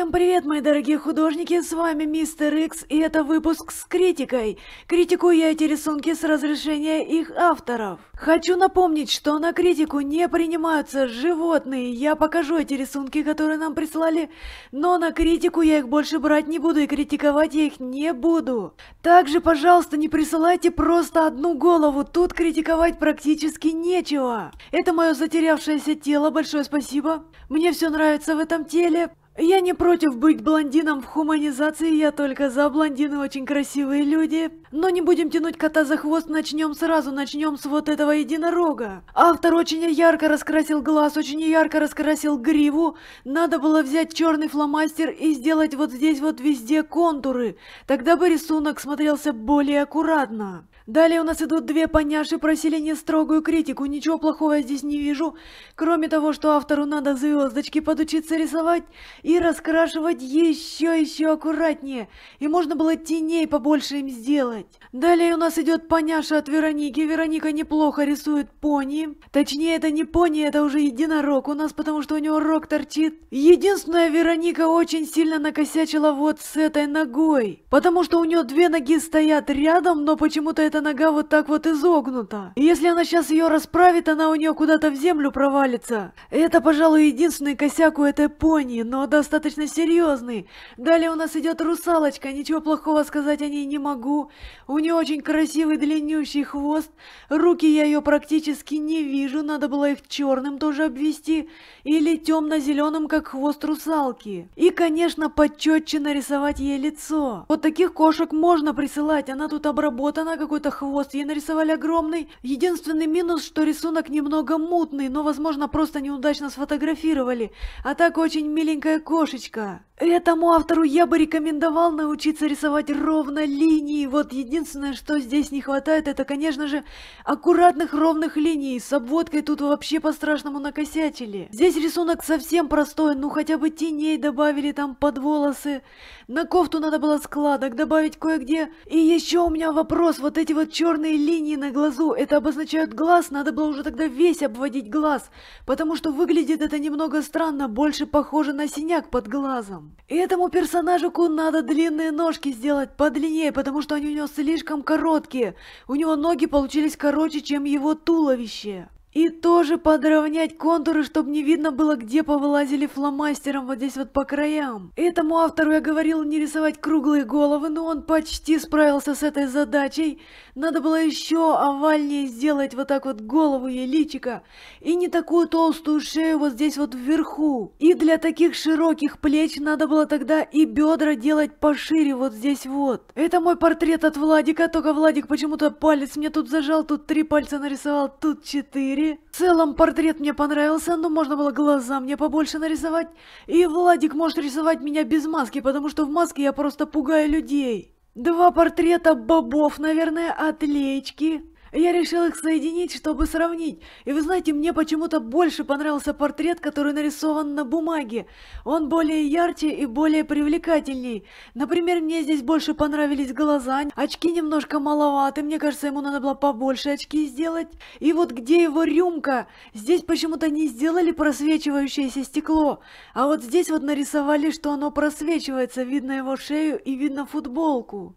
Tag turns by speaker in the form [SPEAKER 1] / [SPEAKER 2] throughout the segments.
[SPEAKER 1] Всем привет, мои дорогие художники, с вами Мистер Икс, и это выпуск с критикой. Критикую я эти рисунки с разрешения их авторов. Хочу напомнить, что на критику не принимаются животные. Я покажу эти рисунки, которые нам прислали, но на критику я их больше брать не буду и критиковать я их не буду. Также, пожалуйста, не присылайте просто одну голову, тут критиковать практически нечего. Это мое затерявшееся тело, большое спасибо. Мне все нравится в этом теле. Я не против быть блондином в хуманизации, я только за блондины очень красивые люди. Но не будем тянуть кота за хвост, начнем сразу, начнем с вот этого единорога. Автор очень ярко раскрасил глаз, очень ярко раскрасил гриву. Надо было взять черный фломастер и сделать вот здесь вот везде контуры. Тогда бы рисунок смотрелся более аккуратно. Далее у нас идут две поняши, просили не строгую критику, ничего плохого я здесь не вижу, кроме того, что автору надо звездочки подучиться рисовать и раскрашивать еще еще аккуратнее, и можно было теней побольше им сделать. Далее у нас идет поняша от Вероники, Вероника неплохо рисует пони, точнее это не пони, это уже единорог у нас, потому что у него рог торчит. Единственная Вероника очень сильно накосячила вот с этой ногой, потому что у нее две ноги стоят рядом, но почему-то это нога вот так вот изогнута. И если она сейчас ее расправит, она у нее куда-то в землю провалится. Это, пожалуй, единственный косяк у этой пони, но достаточно серьезный. Далее у нас идет русалочка, ничего плохого сказать о ней не могу. У нее очень красивый длиннющий хвост, руки я ее практически не вижу, надо было их черным тоже обвести, или темно-зеленым, как хвост русалки. И, конечно, подчетче нарисовать ей лицо. Вот таких кошек можно присылать, она тут обработана какой-то только хвост. Ей нарисовали огромный. Единственный минус, что рисунок немного мутный, но, возможно, просто неудачно сфотографировали. А так очень миленькая кошечка. Этому автору я бы рекомендовал научиться рисовать ровно линии. Вот единственное, что здесь не хватает, это, конечно же, аккуратных ровных линий. С обводкой тут вообще по-страшному накосячили. Здесь рисунок совсем простой, ну хотя бы теней добавили там под волосы. На кофту надо было складок добавить кое-где. И еще у меня вопрос, вот эти вот черные линии на глазу, это обозначают глаз, надо было уже тогда весь обводить глаз. Потому что выглядит это немного странно, больше похоже на синяк под глазом. Этому персонажику надо длинные ножки сделать подлиннее, потому что они у него слишком короткие. У него ноги получились короче, чем его туловище. И тоже подровнять контуры, чтобы не видно было, где повылазили фломастером вот здесь вот по краям. Этому автору я говорил не рисовать круглые головы, но он почти справился с этой задачей. Надо было еще овальнее сделать вот так вот голову и личика. И не такую толстую шею вот здесь вот вверху. И для таких широких плеч надо было тогда и бедра делать пошире вот здесь вот. Это мой портрет от Владика, только Владик почему-то палец мне тут зажал, тут три пальца нарисовал, тут четыре. Земли. В целом портрет мне понравился, но можно было глаза мне побольше нарисовать. И Владик может рисовать меня без маски, потому что в маске я просто пугаю людей. Два портрета бобов, наверное, от Леечки. Я решил их соединить, чтобы сравнить. И вы знаете, мне почему-то больше понравился портрет, который нарисован на бумаге. Он более ярче и более привлекательней. Например, мне здесь больше понравились глаза, очки немножко маловаты, мне кажется, ему надо было побольше очки сделать. И вот где его рюмка? Здесь почему-то не сделали просвечивающееся стекло, а вот здесь вот нарисовали, что оно просвечивается, видно его шею и видно футболку.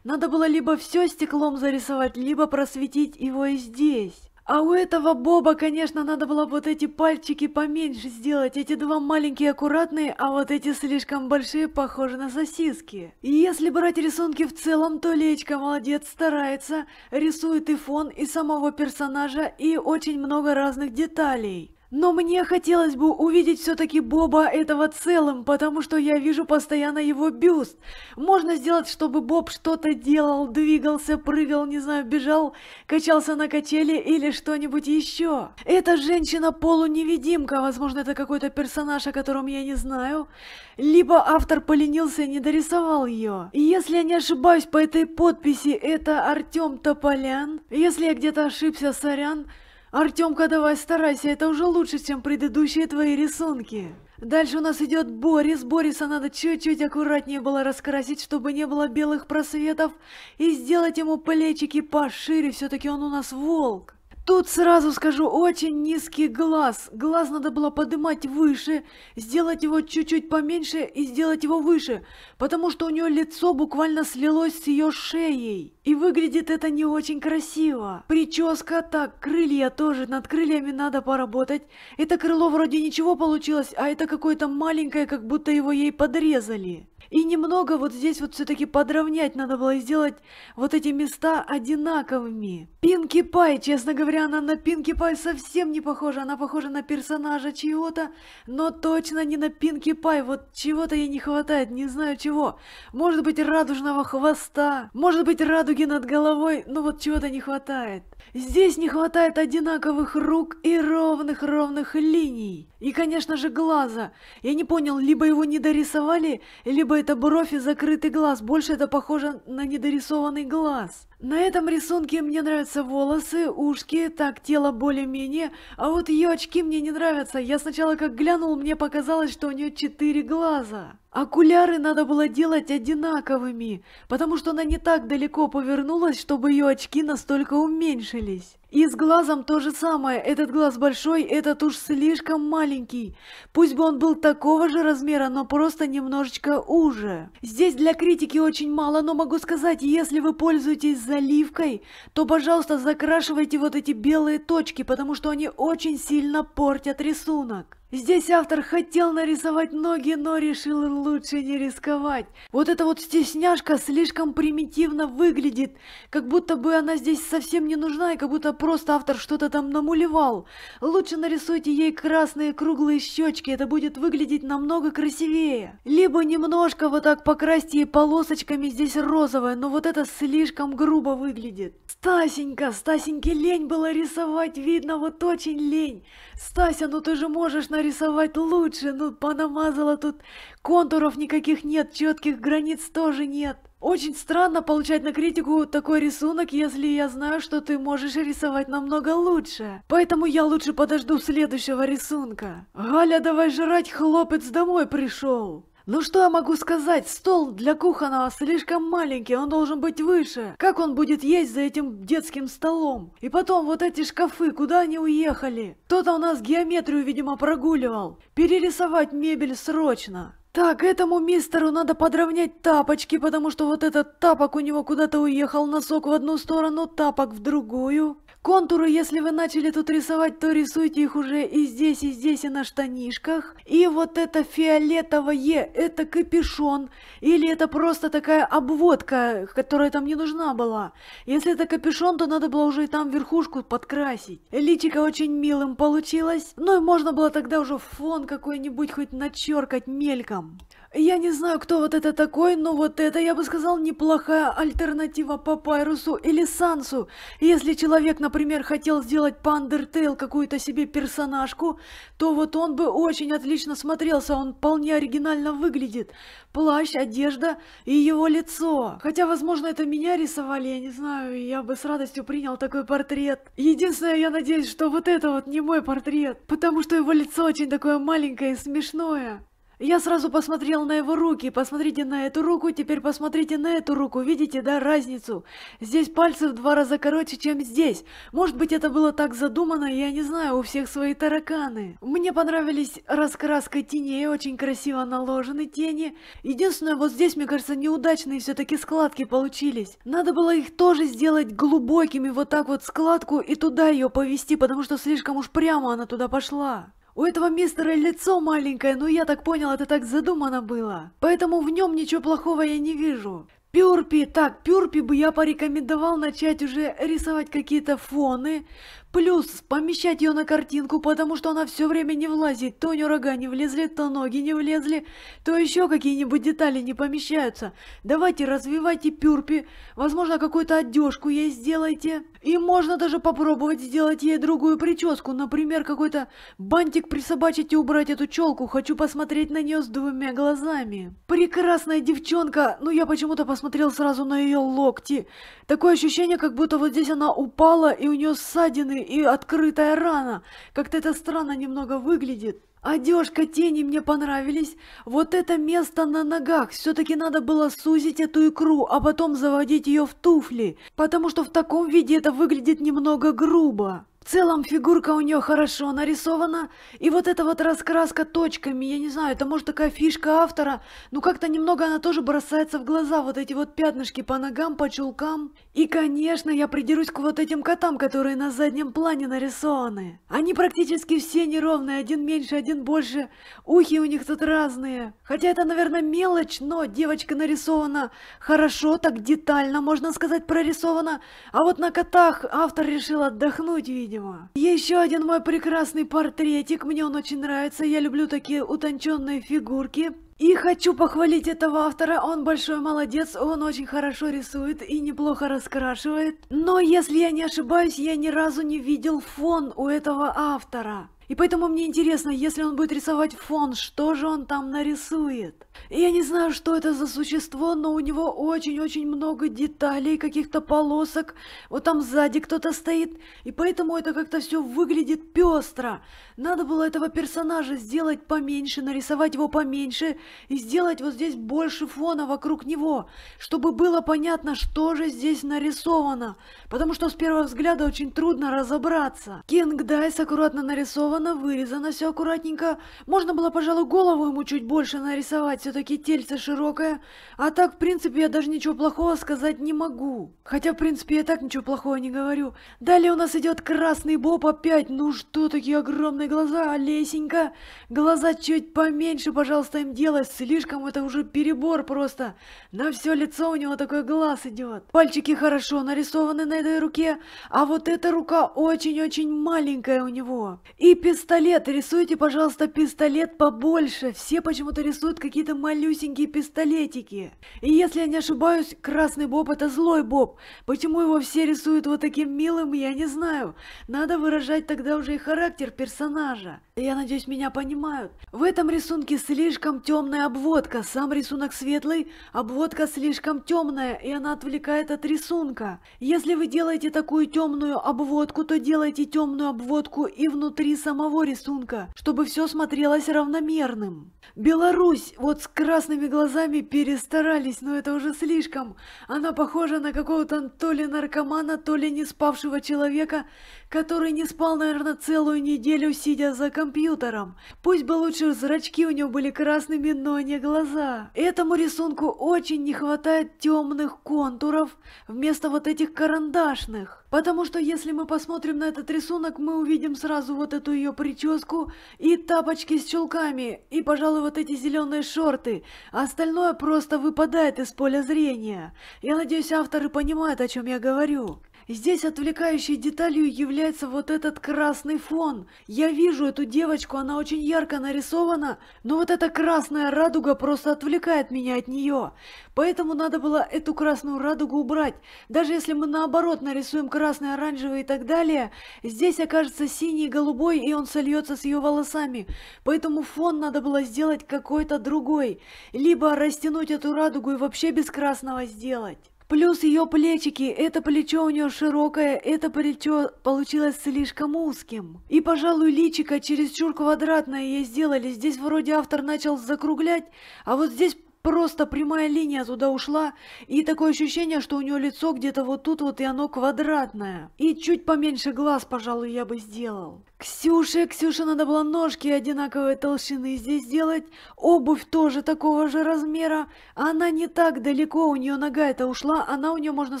[SPEAKER 1] Надо было либо все стеклом зарисовать, либо просветить его и здесь. А у этого Боба, конечно, надо было вот эти пальчики поменьше сделать, эти два маленькие аккуратные, а вот эти слишком большие похожи на сосиски. И если брать рисунки в целом, то Лечка молодец, старается, рисует и фон, и самого персонажа, и очень много разных деталей. Но мне хотелось бы увидеть все-таки Боба этого целым, потому что я вижу постоянно его бюст. Можно сделать, чтобы Боб что-то делал, двигался, прыгал, не знаю, бежал, качался на качеле или что-нибудь еще. Эта женщина-полуневидимка, возможно, это какой-то персонаж, о котором я не знаю. Либо автор поленился и не дорисовал ее. И если я не ошибаюсь по этой подписи, это Артем Тополян. Если я где-то ошибся, сорян. Артемка, давай старайся, это уже лучше, чем предыдущие твои рисунки. Дальше у нас идет Борис. Бориса надо чуть-чуть аккуратнее было раскрасить, чтобы не было белых просветов. И сделать ему плечики пошире, все-таки он у нас волк. Тут сразу скажу, очень низкий глаз. Глаз надо было поднимать выше, сделать его чуть-чуть поменьше и сделать его выше, потому что у нее лицо буквально слилось с ее шеей. И выглядит это не очень красиво. Прическа так, крылья тоже, над крыльями надо поработать. Это крыло вроде ничего получилось, а это какое-то маленькое, как будто его ей подрезали. И немного вот здесь вот все-таки подровнять надо было сделать вот эти места одинаковыми. Пинки Пай, честно говоря, она на Пинки Пай совсем не похожа. Она похожа на персонажа чего-то, но точно не на Пинки Пай. Вот чего-то ей не хватает, не знаю чего. Может быть радужного хвоста, может быть радуги над головой, но вот чего-то не хватает. Здесь не хватает одинаковых рук и ровных-ровных линий. И, конечно же, глаза. Я не понял, либо его не дорисовали, либо это бровь и закрытый глаз, больше это похоже на недорисованный глаз. На этом рисунке мне нравятся волосы, ушки, так, тело более-менее, а вот ее очки мне не нравятся. Я сначала как глянул, мне показалось, что у нее четыре глаза. Окуляры надо было делать одинаковыми, потому что она не так далеко повернулась, чтобы ее очки настолько уменьшились. И с глазом то же самое, этот глаз большой, этот уж слишком маленький. Пусть бы он был такого же размера, но просто немножечко уже. Здесь для критики очень мало, но могу сказать, если вы пользуетесь заливкой, то, пожалуйста, закрашивайте вот эти белые точки, потому что они очень сильно портят рисунок. Здесь автор хотел нарисовать ноги, но решил лучше не рисковать. Вот эта вот стесняшка слишком примитивно выглядит, как будто бы она здесь совсем не нужна, и как будто просто автор что-то там намуливал. Лучше нарисуйте ей красные круглые щечки, это будет выглядеть намного красивее. Либо немножко вот так покрасьте ей полосочками здесь розовое, но вот это слишком грубо выглядит. Стасенька, Стасеньке лень было рисовать, видно, вот очень лень. Стася, ну ты же можешь нарисовать можно рисовать лучше, ну понамазала тут, контуров никаких нет, четких границ тоже нет. Очень странно получать на критику такой рисунок, если я знаю, что ты можешь рисовать намного лучше. Поэтому я лучше подожду следующего рисунка. Галя, давай жрать, хлопец домой пришел. Ну что я могу сказать? Стол для кухонного слишком маленький, он должен быть выше. Как он будет есть за этим детским столом? И потом вот эти шкафы, куда они уехали? Кто-то у нас геометрию, видимо, прогуливал. Перерисовать мебель срочно. Так, этому мистеру надо подровнять тапочки, потому что вот этот тапок у него куда-то уехал, носок в одну сторону, тапок в другую. Контуры, если вы начали тут рисовать, то рисуйте их уже и здесь, и здесь, и на штанишках. И вот это фиолетовое, это капюшон. Или это просто такая обводка, которая там не нужна была. Если это капюшон, то надо было уже и там верхушку подкрасить. Личико очень милым получилось. Ну и можно было тогда уже фон какой-нибудь хоть начеркать мельком. Я не знаю, кто вот это такой, но вот это, я бы сказал, неплохая альтернатива Папайрусу или Сансу. Если человек, например, хотел сделать по Undertale какую-то себе персонажку, то вот он бы очень отлично смотрелся, он вполне оригинально выглядит. Плащ, одежда и его лицо. Хотя, возможно, это меня рисовали, я не знаю, я бы с радостью принял такой портрет. Единственное, я надеюсь, что вот это вот не мой портрет, потому что его лицо очень такое маленькое и смешное. Я сразу посмотрел на его руки. Посмотрите на эту руку, теперь посмотрите на эту руку. Видите, да, разницу? Здесь пальцы в два раза короче, чем здесь. Может быть, это было так задумано, я не знаю, у всех свои тараканы. Мне понравились раскраска теней, очень красиво наложены тени. Единственное, вот здесь, мне кажется, неудачные все-таки складки получились. Надо было их тоже сделать глубокими, вот так вот складку и туда ее повести, потому что слишком уж прямо она туда пошла. У этого мистера лицо маленькое, но я так понял, это так задумано было. Поэтому в нем ничего плохого я не вижу. Пюрпи, так, пюрпи бы я порекомендовал начать уже рисовать какие-то фоны, плюс помещать ее на картинку, потому что она все время не влазит, то у рога не влезли, то ноги не влезли, то еще какие-нибудь детали не помещаются. Давайте развивайте пюрпи, возможно какую-то одежку ей сделайте. И можно даже попробовать сделать ей другую прическу, например, какой-то бантик присобачить и убрать эту челку, хочу посмотреть на нее с двумя глазами. Прекрасная девчонка, но ну, я почему-то посмотрел сразу на ее локти. Такое ощущение, как будто вот здесь она упала и у нее ссадины и открытая рана. Как-то это странно немного выглядит. Одежка тени мне понравились. Вот это место на ногах. Все-таки надо было сузить эту икру, а потом заводить ее в туфли. Потому что в таком виде это выглядит немного грубо. В целом фигурка у нее хорошо нарисована, и вот эта вот раскраска точками, я не знаю, это может такая фишка автора, но как-то немного она тоже бросается в глаза, вот эти вот пятнышки по ногам, по чулкам. И, конечно, я придерусь к вот этим котам, которые на заднем плане нарисованы. Они практически все неровные, один меньше, один больше, ухи у них тут разные. Хотя это, наверное, мелочь, но девочка нарисована хорошо, так детально, можно сказать, прорисована, а вот на котах автор решил отдохнуть, видимо него. Еще один мой прекрасный портретик, мне он очень нравится, я люблю такие утонченные фигурки. И хочу похвалить этого автора, он большой молодец, он очень хорошо рисует и неплохо раскрашивает. Но если я не ошибаюсь, я ни разу не видел фон у этого автора. И поэтому мне интересно, если он будет рисовать фон, что же он там нарисует? Я не знаю, что это за существо, но у него очень-очень много деталей, каких-то полосок. Вот там сзади кто-то стоит, и поэтому это как-то все выглядит пестро. Надо было этого персонажа сделать поменьше, нарисовать его поменьше и сделать вот здесь больше фона вокруг него, чтобы было понятно, что же здесь нарисовано. Потому что с первого взгляда очень трудно разобраться. Кинг Дайс аккуратно нарисован она вырезана, все аккуратненько. Можно было, пожалуй, голову ему чуть больше нарисовать, все-таки тельце широкое. А так, в принципе, я даже ничего плохого сказать не могу. Хотя, в принципе, я так ничего плохого не говорю. Далее у нас идет красный боб опять. Ну что, такие огромные глаза, Олесенька. Глаза чуть поменьше, пожалуйста, им делать Слишком это уже перебор просто. На все лицо у него такой глаз идет. Пальчики хорошо нарисованы на этой руке, а вот эта рука очень-очень маленькая у него. И пистолет! Рисуйте, пожалуйста, пистолет побольше! Все почему-то рисуют какие-то малюсенькие пистолетики. И если я не ошибаюсь, красный боб это злой боб. Почему его все рисуют вот таким милым, я не знаю. Надо выражать тогда уже и характер персонажа. Я надеюсь, меня понимают. В этом рисунке слишком темная обводка. Сам рисунок светлый, обводка слишком темная, и она отвлекает от рисунка. Если вы делаете такую темную обводку, то делайте темную обводку и внутри самого самого рисунка, чтобы все смотрелось равномерным. Беларусь вот с красными глазами перестарались, но это уже слишком. Она похожа на какого-то то ли наркомана, то ли не спавшего человека, который не спал, наверное, целую неделю, сидя за компьютером. Пусть бы лучше зрачки у него были красными, но не глаза. Этому рисунку очень не хватает темных контуров вместо вот этих карандашных. Потому что если мы посмотрим на этот рисунок, мы увидим сразу вот эту ее прическу и тапочки с чулками, и, пожалуй, вот эти зеленые шорты. Остальное просто выпадает из поля зрения. Я надеюсь, авторы понимают, о чем я говорю здесь отвлекающей деталью является вот этот красный фон. Я вижу эту девочку, она очень ярко нарисована, но вот эта красная радуга просто отвлекает меня от нее. Поэтому надо было эту красную радугу убрать. Даже если мы наоборот нарисуем красный, оранжевый и так далее, здесь окажется синий, голубой, и он сольется с ее волосами. Поэтому фон надо было сделать какой-то другой. Либо растянуть эту радугу и вообще без красного сделать. Плюс ее плечики, это плечо у нее широкое, это плечо получилось слишком узким. И, пожалуй, личико чересчур квадратное ей сделали. Здесь вроде автор начал закруглять, а вот здесь просто прямая линия туда ушла, и такое ощущение, что у нее лицо где-то вот тут вот, и оно квадратное. И чуть поменьше глаз, пожалуй, я бы сделал. Ксюша, Ксюша, надо было ножки одинаковой толщины здесь сделать, обувь тоже такого же размера. Она не так далеко, у нее нога это ушла, она у нее, можно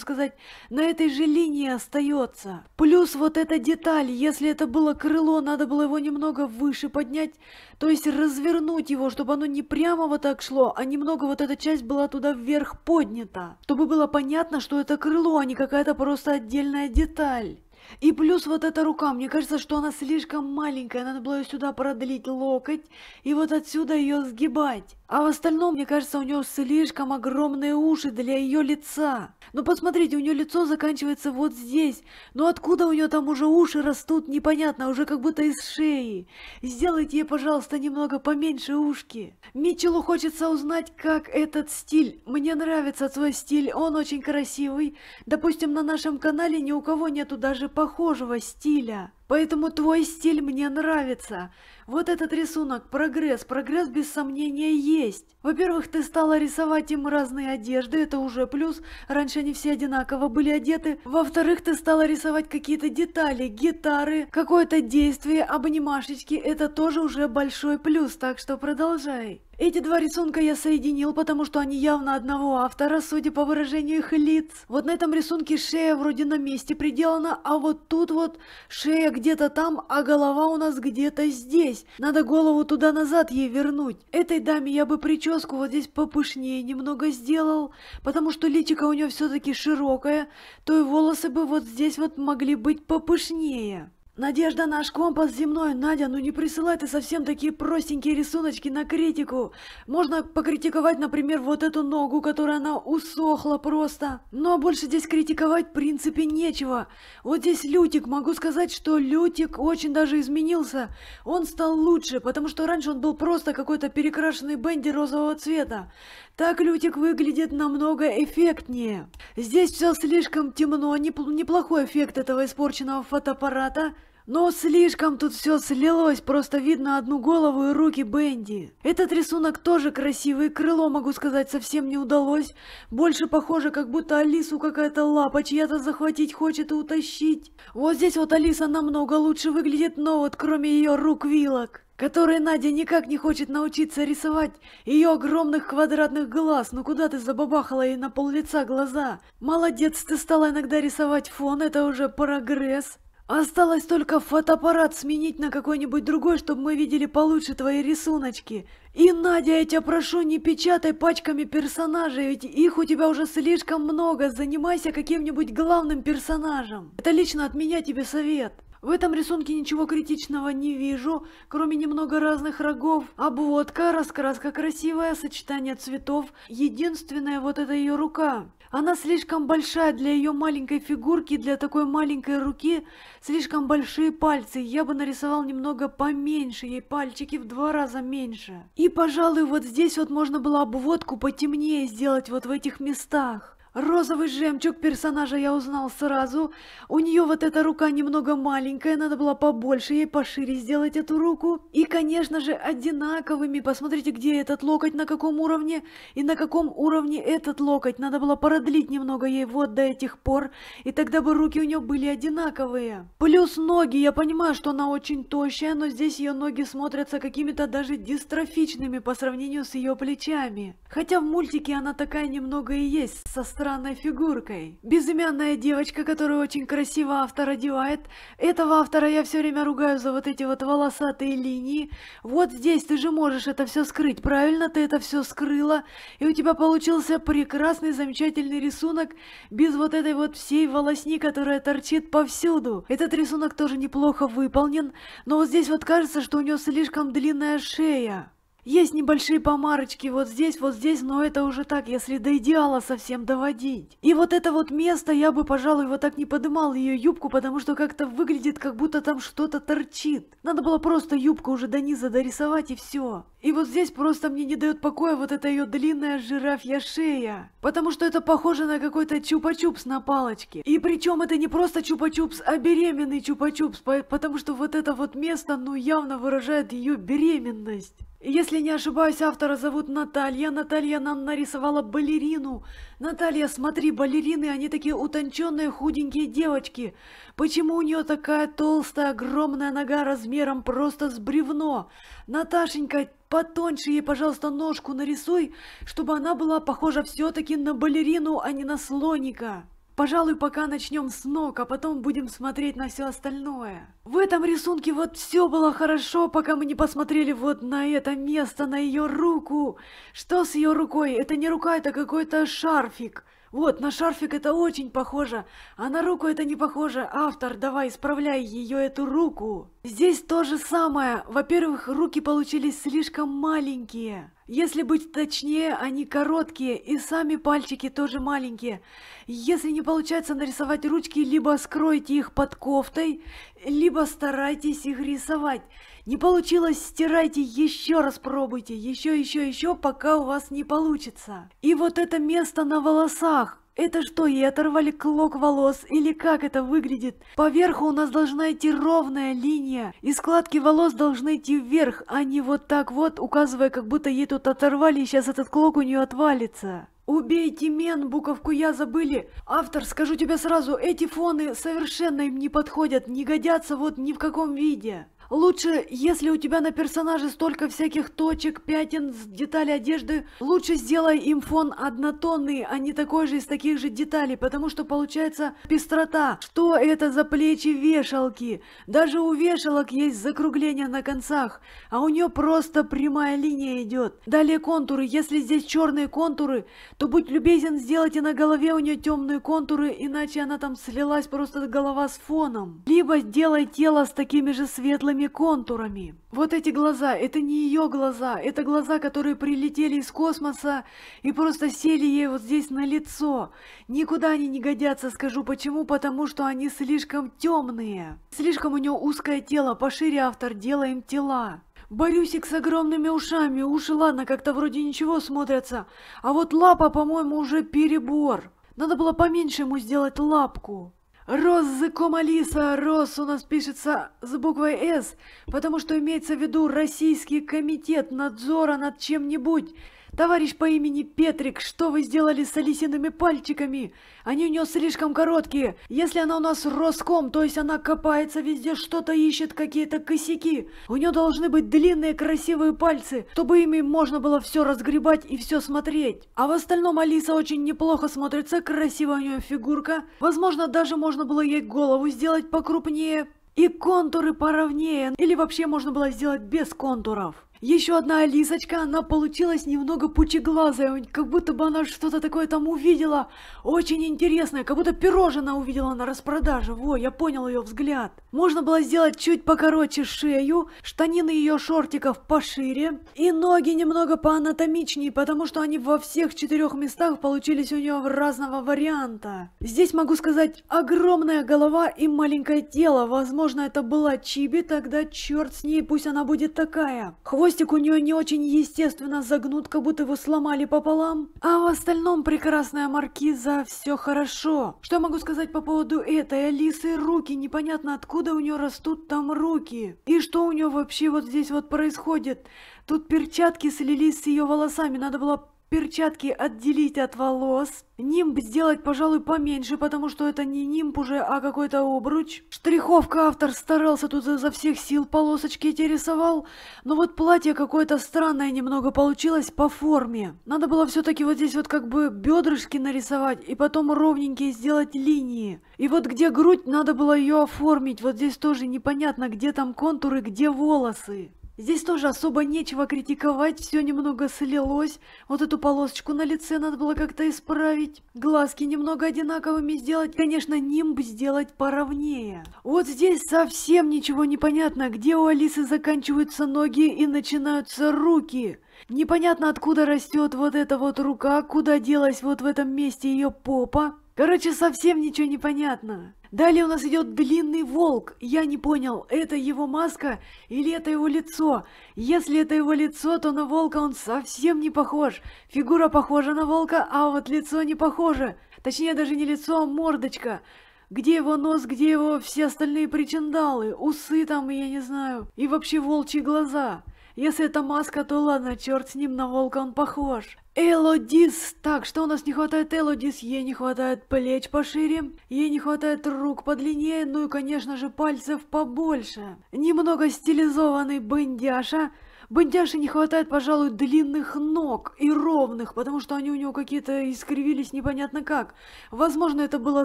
[SPEAKER 1] сказать, на этой же линии остается. Плюс вот эта деталь, если это было крыло, надо было его немного выше поднять, то есть развернуть его, чтобы оно не прямо вот так шло, а немного вот эта часть была туда вверх поднята, чтобы было понятно, что это крыло, а не какая-то просто отдельная деталь. И плюс вот эта рука, мне кажется, что она слишком маленькая, надо было ее сюда продлить локоть и вот отсюда ее сгибать. А в остальном, мне кажется, у нее слишком огромные уши для ее лица. Но ну, посмотрите, у нее лицо заканчивается вот здесь. Но ну, откуда у нее там уже уши растут, непонятно, уже как будто из шеи. Сделайте ей, пожалуйста, немного поменьше ушки. Митчеллу хочется узнать, как этот стиль. Мне нравится свой стиль, он очень красивый. Допустим, на нашем канале ни у кого нету даже похожего стиля. Поэтому твой стиль мне нравится. Вот этот рисунок, прогресс, прогресс без сомнения есть. Во-первых, ты стала рисовать им разные одежды, это уже плюс. Раньше они все одинаково были одеты. Во-вторых, ты стала рисовать какие-то детали, гитары, какое-то действие, обнимашечки. Это тоже уже большой плюс, так что продолжай. Эти два рисунка я соединил, потому что они явно одного автора, судя по выражению их лиц. Вот на этом рисунке шея вроде на месте приделана, а вот тут вот шея где-то там, а голова у нас где-то здесь. Надо голову туда-назад ей вернуть. Этой даме я бы прическу вот здесь попышнее немного сделал, потому что личико у нее все-таки широкое, то и волосы бы вот здесь вот могли быть попышнее. Надежда наш компас земной. Надя, ну не присылай ты совсем такие простенькие рисуночки на критику. Можно покритиковать, например, вот эту ногу, которая она усохла просто. Но больше здесь критиковать в принципе нечего. Вот здесь Лютик. Могу сказать, что Лютик очень даже изменился. Он стал лучше, потому что раньше он был просто какой-то перекрашенный бенди розового цвета. Так Лютик выглядит намного эффектнее. Здесь все слишком темно. Неплохой эффект этого испорченного фотоаппарата. Но слишком тут все слилось, просто видно одну голову и руки Бенди. Этот рисунок тоже красивый, крыло, могу сказать, совсем не удалось. Больше похоже, как будто Алису какая-то лапа чья-то захватить хочет и утащить. Вот здесь вот Алиса намного лучше выглядит, но вот кроме ее рук-вилок которые Надя никак не хочет научиться рисовать ее огромных квадратных глаз. Ну куда ты забабахала ей на пол лица глаза? Молодец, ты стала иногда рисовать фон, это уже прогресс. Осталось только фотоаппарат сменить на какой-нибудь другой, чтобы мы видели получше твои рисуночки. И, Надя, я тебя прошу, не печатай пачками персонажей, ведь их у тебя уже слишком много. Занимайся каким-нибудь главным персонажем. Это лично от меня тебе совет. В этом рисунке ничего критичного не вижу, кроме немного разных рогов. Обводка, раскраска красивая, сочетание цветов. Единственное вот это ее рука. Она слишком большая для ее маленькой фигурки, для такой маленькой руки, слишком большие пальцы. Я бы нарисовал немного поменьше, ей пальчики в два раза меньше. И, пожалуй, вот здесь вот можно было обводку потемнее сделать вот в этих местах. Розовый жемчуг персонажа я узнал сразу. У нее вот эта рука немного маленькая, надо было побольше ей пошире сделать эту руку. И, конечно же, одинаковыми. Посмотрите, где этот локоть, на каком уровне, и на каком уровне этот локоть. Надо было продлить немного ей вот до этих пор, и тогда бы руки у нее были одинаковые. Плюс ноги. Я понимаю, что она очень тощая, но здесь ее ноги смотрятся какими-то даже дистрофичными по сравнению с ее плечами. Хотя в мультике она такая немного и есть, со странной фигуркой. Безымянная девочка, которая очень красиво автор одевает. Этого автора я все время ругаю за вот эти вот волосатые линии. Вот здесь ты же можешь это все скрыть, правильно ты это все скрыла. И у тебя получился прекрасный, замечательный рисунок без вот этой вот всей волосни, которая торчит повсюду. Этот рисунок тоже неплохо выполнен, но вот здесь вот кажется, что у нее слишком длинная шея. Есть небольшие помарочки вот здесь, вот здесь, но это уже так, если до идеала совсем доводить. И вот это вот место, я бы, пожалуй, вот так не подымал ее юбку, потому что как-то выглядит, как будто там что-то торчит. Надо было просто юбку уже до низа дорисовать и все. И вот здесь просто мне не дает покоя вот эта ее длинная жирафья шея. Потому что это похоже на какой-то чупа-чупс на палочке. И причем это не просто чупа-чупс, а беременный чупа-чупс. Потому что вот это вот место, ну, явно выражает ее беременность. Если не ошибаюсь, автора зовут Наталья. Наталья нам нарисовала балерину. Наталья, смотри, балерины, они такие утонченные, худенькие девочки. Почему у нее такая толстая, огромная нога размером просто с бревно? Наташенька, Потоньше ей, пожалуйста, ножку нарисуй, чтобы она была похожа все-таки на балерину, а не на слоника. Пожалуй, пока начнем с ног, а потом будем смотреть на все остальное. В этом рисунке вот все было хорошо, пока мы не посмотрели вот на это место, на ее руку. Что с ее рукой? Это не рука, это какой-то шарфик. Вот, на шарфик это очень похоже, а на руку это не похоже. Автор, давай, исправляй ее эту руку. Здесь то же самое. Во-первых, руки получились слишком маленькие. Если быть точнее, они короткие, и сами пальчики тоже маленькие. Если не получается нарисовать ручки, либо скройте их под кофтой, либо старайтесь их рисовать. Не получилось, стирайте, еще раз пробуйте, еще, еще, еще, пока у вас не получится. И вот это место на волосах. Это что, ей оторвали клок волос или как это выглядит? Поверху у нас должна идти ровная линия, и складки волос должны идти вверх, а не вот так вот, указывая, как будто ей тут оторвали и сейчас этот клок у нее отвалится. «Убейте мен!» буковку «Я» забыли. Автор, скажу тебе сразу, эти фоны совершенно им не подходят, не годятся вот ни в каком виде. Лучше, если у тебя на персонаже столько всяких точек, пятен, деталей одежды, лучше сделай им фон однотонный, а не такой же из таких же деталей, потому что получается пестрота. Что это за плечи вешалки? Даже у вешалок есть закругление на концах, а у нее просто прямая линия идет. Далее контуры. Если здесь черные контуры, то будь любезен, сделайте на голове у нее темные контуры, иначе она там слилась просто голова с фоном. Либо сделай тело с такими же светлыми размытыми контурами. Вот эти глаза, это не ее глаза, это глаза, которые прилетели из космоса и просто сели ей вот здесь на лицо. Никуда они не годятся, скажу почему, потому что они слишком темные. Слишком у нее узкое тело, пошире автор, делаем тела. Борюсик с огромными ушами, уши ладно, как-то вроде ничего смотрятся, а вот лапа, по-моему, уже перебор. Надо было поменьше ему сделать лапку. Розыком Алиса, Рос у нас пишется с буквой «С», потому что имеется в виду Российский комитет надзора над чем-нибудь – «Товарищ по имени Петрик, что вы сделали с Алисиными пальчиками? Они у нее слишком короткие. Если она у нас роском, то есть она копается везде, что-то ищет, какие-то косяки. У нее должны быть длинные красивые пальцы, чтобы ими можно было все разгребать и все смотреть. А в остальном Алиса очень неплохо смотрится, красивая у нее фигурка. Возможно, даже можно было ей голову сделать покрупнее». И контуры поровнее, или вообще можно было сделать без контуров. Еще одна Алисочка, она получилась немного пучеглазая, как будто бы она что-то такое там увидела, очень интересное, как будто пирожное увидела на распродаже, во, я понял ее взгляд. Можно было сделать чуть покороче шею, штанины ее шортиков пошире, и ноги немного поанатомичнее, потому что они во всех четырех местах получились у нее разного варианта. Здесь могу сказать, огромная голова и маленькое тело, возможно это была Чиби, тогда черт с ней, пусть она будет такая. Хвост Хвостик у нее не очень естественно загнут, как будто его сломали пополам. А в остальном прекрасная маркиза, все хорошо. Что я могу сказать по поводу этой Алисы? Руки, непонятно откуда у нее растут там руки. И что у нее вообще вот здесь вот происходит? Тут перчатки слились с ее волосами, надо было перчатки отделить от волос, нимб сделать, пожалуй, поменьше, потому что это не нимб уже, а какой-то обруч. Штриховка автор старался тут изо всех сил, полосочки эти рисовал, но вот платье какое-то странное немного получилось по форме. Надо было все-таки вот здесь вот как бы бедрышки нарисовать и потом ровненькие сделать линии. И вот где грудь, надо было ее оформить, вот здесь тоже непонятно, где там контуры, где волосы. Здесь тоже особо нечего критиковать, все немного слилось. Вот эту полосочку на лице надо было как-то исправить. Глазки немного одинаковыми сделать. Конечно, нимб сделать поровнее. Вот здесь совсем ничего не понятно, где у Алисы заканчиваются ноги и начинаются руки. Непонятно, откуда растет вот эта вот рука, куда делась вот в этом месте ее попа. Короче, совсем ничего не понятно. Далее у нас идет длинный волк. Я не понял, это его маска или это его лицо? Если это его лицо, то на волка он совсем не похож. Фигура похожа на волка, а вот лицо не похоже. Точнее, даже не лицо, а мордочка. Где его нос, где его все остальные причиндалы, усы там, я не знаю, и вообще волчьи глаза. Если это маска, то ладно, черт с ним, на волка он похож. Элодис! Так, что у нас не хватает Элодис? Ей не хватает плеч пошире, ей не хватает рук подлиннее, ну и, конечно же, пальцев побольше. Немного стилизованный бендяша. Бендяше не хватает, пожалуй, длинных ног и ровных, потому что они у него какие-то искривились непонятно как. Возможно, это было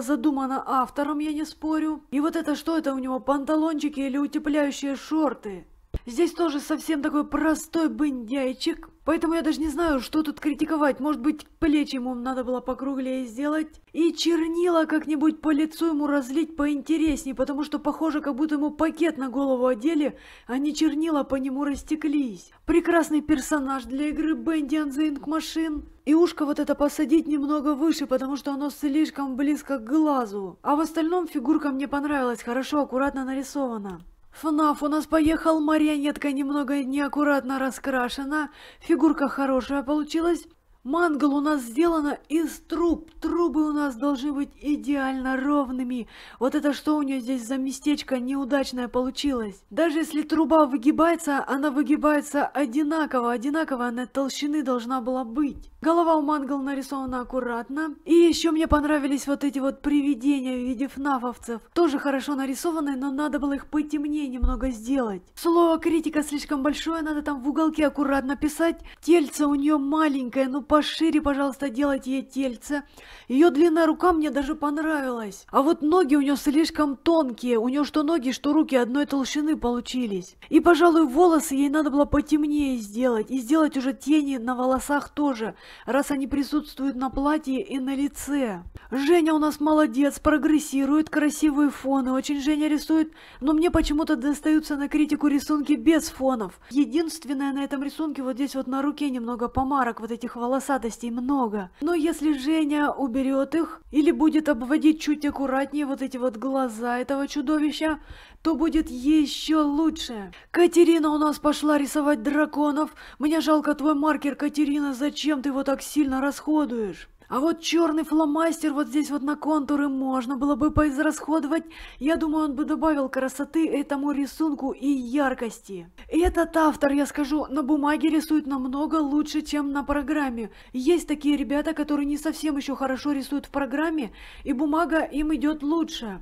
[SPEAKER 1] задумано автором, я не спорю. И вот это что это у него, панталончики или утепляющие шорты? Здесь тоже совсем такой простой бендяйчик. Поэтому я даже не знаю, что тут критиковать. Может быть, плечи ему надо было покруглее сделать. И чернила как-нибудь по лицу ему разлить поинтереснее, потому что похоже, как будто ему пакет на голову одели, а не чернила по нему растеклись. Прекрасный персонаж для игры Бенди Анзинг Машин. И ушко вот это посадить немного выше, потому что оно слишком близко к глазу. А в остальном фигурка мне понравилась, хорошо, аккуратно нарисована. «Фнаф, у нас поехал марионетка, немного неаккуратно раскрашена, фигурка хорошая получилась, Мангал у нас сделана из труб. Трубы у нас должны быть идеально ровными. Вот это что у нее здесь за местечко неудачное получилось. Даже если труба выгибается, она выгибается одинаково. Одинаково она толщины должна была быть. Голова у мангал нарисована аккуратно. И еще мне понравились вот эти вот привидения в виде фнафовцев. Тоже хорошо нарисованы, но надо было их потемнее немного сделать. Слово критика слишком большое, надо там в уголке аккуратно писать. Тельце у нее маленькое, но ну, пошире, пожалуйста, делать ей тельце. Ее длинная рука мне даже понравилась. А вот ноги у нее слишком тонкие. У нее что ноги, что руки одной толщины получились. И, пожалуй, волосы ей надо было потемнее сделать. И сделать уже тени на волосах тоже, раз они присутствуют на платье и на лице. Женя у нас молодец, прогрессирует, красивые фоны. Очень Женя рисует, но мне почему-то достаются на критику рисунки без фонов. Единственное на этом рисунке вот здесь вот на руке немного помарок вот этих волос полосатостей много. Но если Женя уберет их или будет обводить чуть аккуратнее вот эти вот глаза этого чудовища, то будет еще лучше. Катерина у нас пошла рисовать драконов. Мне жалко твой маркер, Катерина, зачем ты его так сильно расходуешь? А вот черный фломастер вот здесь вот на контуры можно было бы поизрасходовать. Я думаю, он бы добавил красоты этому рисунку и яркости. Этот автор, я скажу, на бумаге рисует намного лучше, чем на программе. Есть такие ребята, которые не совсем еще хорошо рисуют в программе, и бумага им идет лучше.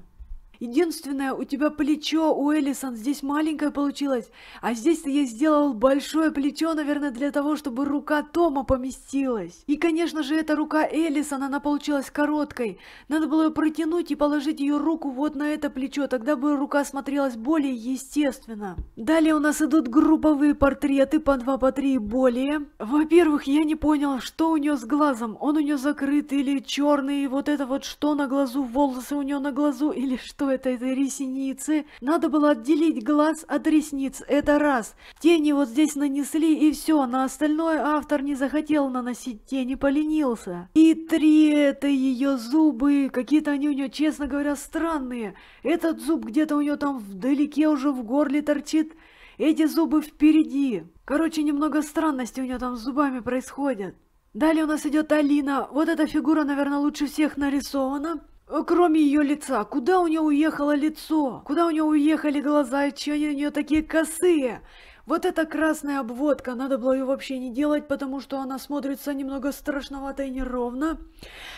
[SPEAKER 1] Единственное, у тебя плечо, у Элисон, здесь маленькое получилось, а здесь-то я сделал большое плечо, наверное, для того, чтобы рука Тома поместилась. И, конечно же, эта рука Элисон, она получилась короткой. Надо было ее протянуть и положить ее руку вот на это плечо, тогда бы рука смотрелась более естественно. Далее у нас идут групповые портреты по два, по три и более. Во-первых, я не понял, что у нее с глазом. Он у нее закрыт или черный, вот это вот что на глазу, волосы у нее на глазу или что это этой ресницы. Надо было отделить глаз от ресниц, это раз. Тени вот здесь нанесли и все, на остальное автор не захотел наносить тени, поленился. И три, это ее зубы, какие-то они у нее, честно говоря, странные. Этот зуб где-то у нее там вдалеке уже в горле торчит. Эти зубы впереди. Короче, немного странностей у нее там с зубами происходят. Далее у нас идет Алина. Вот эта фигура, наверное, лучше всех нарисована. Э, кроме ее лица, куда у нее уехало лицо? Куда у нее уехали глаза? И чего они у нее такие косые? Вот эта красная обводка, надо было ее вообще не делать, потому что она смотрится немного страшновато и неровно.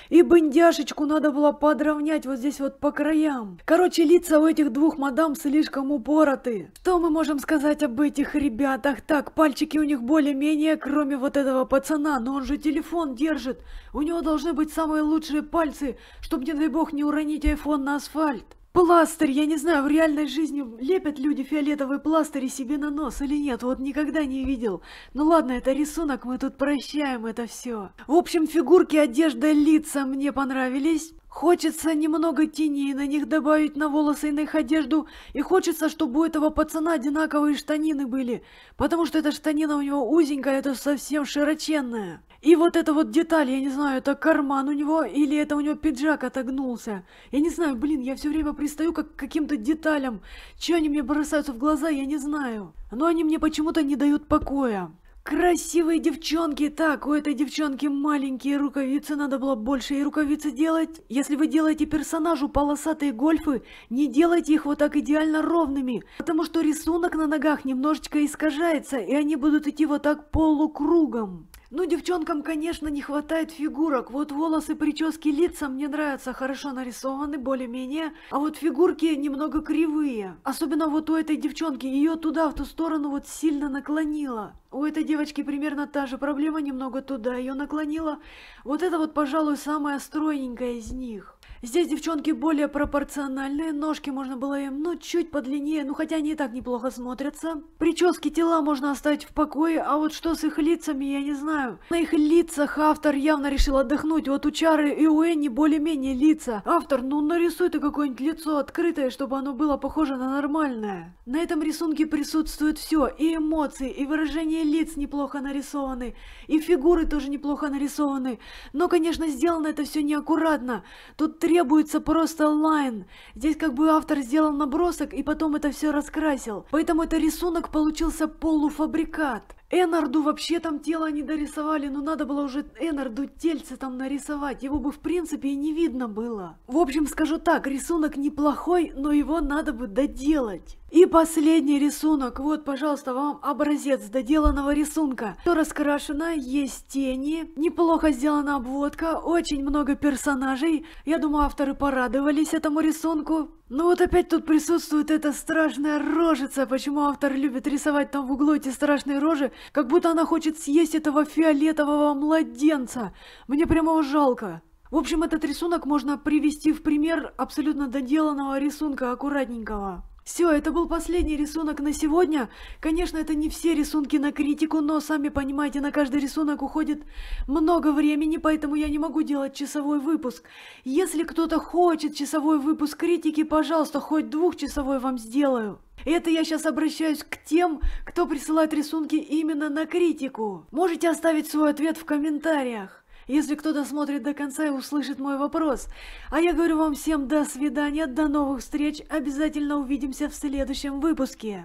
[SPEAKER 1] И бандяшечку надо было подровнять вот здесь вот по краям. Короче, лица у этих двух мадам слишком упороты. Что мы можем сказать об этих ребятах? Так, пальчики у них более-менее, кроме вот этого пацана, но он же телефон держит. У него должны быть самые лучшие пальцы, чтобы, не дай бог, не уронить айфон на асфальт. Пластырь, я не знаю, в реальной жизни лепят люди фиолетовые пластыри себе на нос или нет, вот никогда не видел. Ну ладно, это рисунок, мы тут прощаем это все. В общем, фигурки, одежда, лица мне понравились. Хочется немного теней на них добавить на волосы и на их одежду. И хочется, чтобы у этого пацана одинаковые штанины были. Потому что эта штанина у него узенькая, это совсем широченная. И вот эта вот деталь, я не знаю, это карман у него или это у него пиджак отогнулся. Я не знаю, блин, я все время пристаю как к каким-то деталям. Че они мне бросаются в глаза, я не знаю. Но они мне почему-то не дают покоя. Красивые девчонки! Так, у этой девчонки маленькие рукавицы, надо было больше и рукавицы делать. Если вы делаете персонажу полосатые гольфы, не делайте их вот так идеально ровными, потому что рисунок на ногах немножечко искажается, и они будут идти вот так полукругом. Ну, девчонкам, конечно, не хватает фигурок. Вот волосы, прически, лица мне нравятся, хорошо нарисованы, более-менее. А вот фигурки немного кривые. Особенно вот у этой девчонки, ее туда, в ту сторону вот сильно наклонило. У этой девочки примерно та же проблема, немного туда ее наклонила. Вот это вот, пожалуй, самая стройненькая из них. Здесь девчонки более пропорциональные, ножки можно было им, ну, чуть подлиннее, ну, хотя они и так неплохо смотрятся. Прически тела можно оставить в покое, а вот что с их лицами, я не знаю. На их лицах автор явно решил отдохнуть, вот у Чары и у Энни более-менее лица. Автор, ну, нарисуй ты какое-нибудь лицо открытое, чтобы оно было похоже на нормальное. На этом рисунке присутствует все, и эмоции, и выражение лиц неплохо нарисованы, и фигуры тоже неплохо нарисованы. Но, конечно, сделано это все неаккуратно. Тут три требуется просто лайн. Здесь как бы автор сделал набросок и потом это все раскрасил. Поэтому это рисунок получился полуфабрикат. Энарду вообще там тело не дорисовали, но надо было уже Энарду тельце там нарисовать, его бы в принципе и не видно было. В общем, скажу так, рисунок неплохой, но его надо бы доделать. И последний рисунок, вот, пожалуйста, вам образец доделанного рисунка. Все раскрашено, есть тени, неплохо сделана обводка, очень много персонажей. Я думаю, авторы порадовались этому рисунку. Ну вот опять тут присутствует эта страшная рожица. Почему автор любит рисовать там в углу эти страшные рожи? Как будто она хочет съесть этого фиолетового младенца. Мне прямо его жалко. В общем, этот рисунок можно привести в пример абсолютно доделанного рисунка, аккуратненького. Все, это был последний рисунок на сегодня. Конечно, это не все рисунки на критику, но, сами понимаете, на каждый рисунок уходит много времени, поэтому я не могу делать часовой выпуск. Если кто-то хочет часовой выпуск критики, пожалуйста, хоть двухчасовой вам сделаю. Это я сейчас обращаюсь к тем, кто присылает рисунки именно на критику. Можете оставить свой ответ в комментариях если кто-то смотрит до конца и услышит мой вопрос. А я говорю вам всем до свидания, до новых встреч, обязательно увидимся в следующем выпуске.